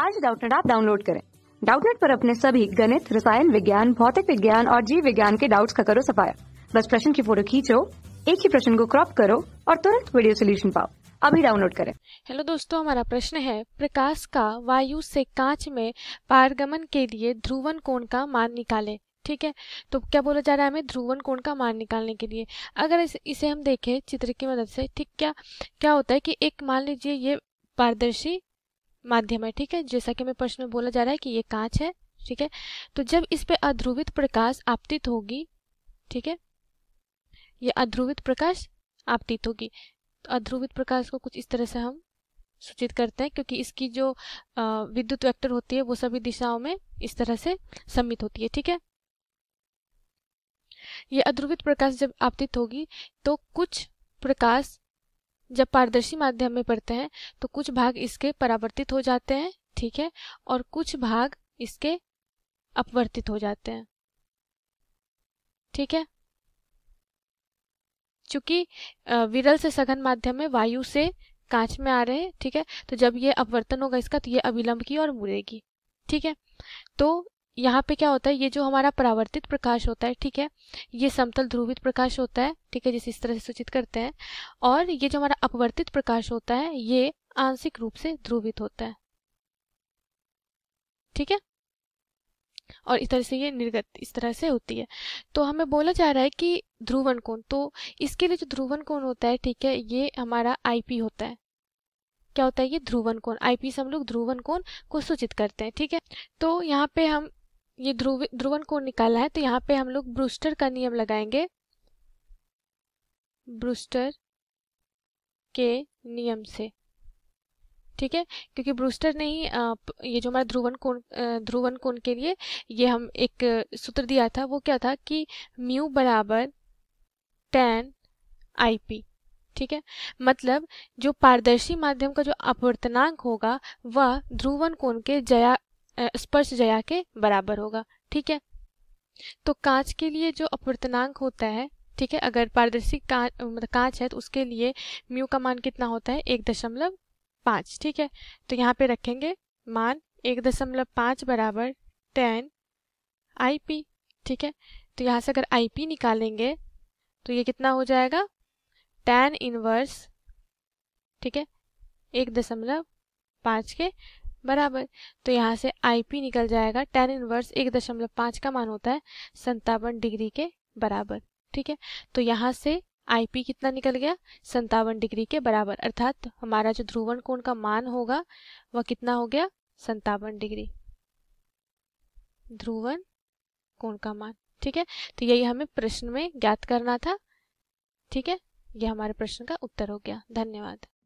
आज डाउटनेट आप डाउनलोड करें डाउटनेट पर अपने सभी गणित रसायन विज्ञान भौतिक विज्ञान और जीव विज्ञान के डाउट्स का करो सफाया बस प्रश्न की फोटो खींचो एक ही प्रश्न को क्रॉप करो और तुरंत वीडियो सोल्यूशन पाओ अभी डाउनलोड करें हेलो दोस्तों हमारा प्रश्न है प्रकाश का वायु से कांच में पारगमन के लिए ध्रुवन कोण का मान निकालें ठीक है तो क्या बोला जा रहा है हमें ध्रुवन कोण का मान निकालने के लिए अगर इस, इसे हम देखें चित्र की मदद से ठीक क्या क्या होता है कि एक मान लीजिए ये पारदर्शी माध्यम है ठीक है जैसा कि हमें प्रश्न में बोला जा रहा है कि ये कांच है ठीक है तो जब इस पे अध्रुवित प्रकाश आपतित होगी ठीक है ये अध्रुवित प्रकाश आपतित होगी तो अध्रुवित प्रकाश को कुछ इस तरह से हम सूचित करते हैं क्योंकि इसकी जो विद्युत वेक्टर होती है वो सभी दिशाओं में इस तरह से सम्मित होती है ठीक है ये अध्रुवित प्रकाश जब आपतित होगी तो कुछ प्रकाश जब पारदर्शी माध्यम में पढ़ते हैं तो कुछ भाग इसके परावर्तित हो जाते हैं ठीक है और कुछ भाग इसके अपवर्तित हो जाते हैं ठीक है चूंकि विरल से सघन माध्यम में वायु से कांच में आ रहे हैं ठीक है तो जब ये अपवर्तन होगा इसका तो ये अविलंब की और मुरेगी ठीक है तो यहाँ पे क्या होता है ये जो हमारा परावर्तित प्रकाश होता है ठीक है ये समतल ध्रुवित प्रकाश होता है ठीक है जिसे इस तरह से सूचित करते हैं और ये जो हमारा अपवर्तित प्रकाश होता है ये आंशिक रूप से ध्रुवित होता है ठीक है और इस तरह से ये निर्गत इस तरह से होती है तो हमें बोला जा रहा है कि ध्रुवन कोण तो इसके लिए जो ध्रुवन कोण होता है ठीक है ये हमारा आईपी होता है क्या होता है ये ध्रुवन कोण आईपी से हम लोग ध्रुवन कोण को सूचित करते हैं ठीक है तो यहाँ पे हम ये ध्रुव ध्रुवन कोण निकाला है तो यहाँ पे हम लोग ब्रूस्टर का नियम लगाएंगे ब्रूस्टर के नियम से ठीक है क्योंकि ब्रूस्टर ने ही ये जो हमारा ध्रुवन कोण ध्रुवन कोण के लिए ये हम एक सूत्र दिया था वो क्या था कि म्यू बराबर टेन आईपी ठीक है मतलब जो पारदर्शी माध्यम का जो अपवर्तनांक होगा वह ध्रुवन कोण के जया स्पर्श जया के बराबर होगा ठीक है तो कांच के लिए जो अपवर्तनांक होता है ठीक है अगर पारदर्शी कांच मतलब कांच है तो उसके लिए म्यू का मान कितना होता है एक दशमलव पाँच ठीक है तो यहाँ पे रखेंगे मान एक दशमलव पाँच बराबर टेन आई पी ठीक है तो यहाँ से अगर आई पी निकालेंगे तो ये कितना हो जाएगा टेन इनवर्स ठीक है एक दशमलव पाँच के बराबर तो यहाँ से आई निकल जाएगा टेन इनवर्स एक दशमलव पाँच का मान होता है संतावन डिग्री के बराबर ठीक है तो यहाँ से आई कितना निकल गया संतावन डिग्री के बराबर अर्थात हमारा जो ध्रुवन कोण का मान होगा वह कितना हो गया संतावन डिग्री ध्रुवन कोण का मान ठीक है तो यही हमें प्रश्न में ज्ञात करना था ठीक है यह हमारे प्रश्न का उत्तर हो गया धन्यवाद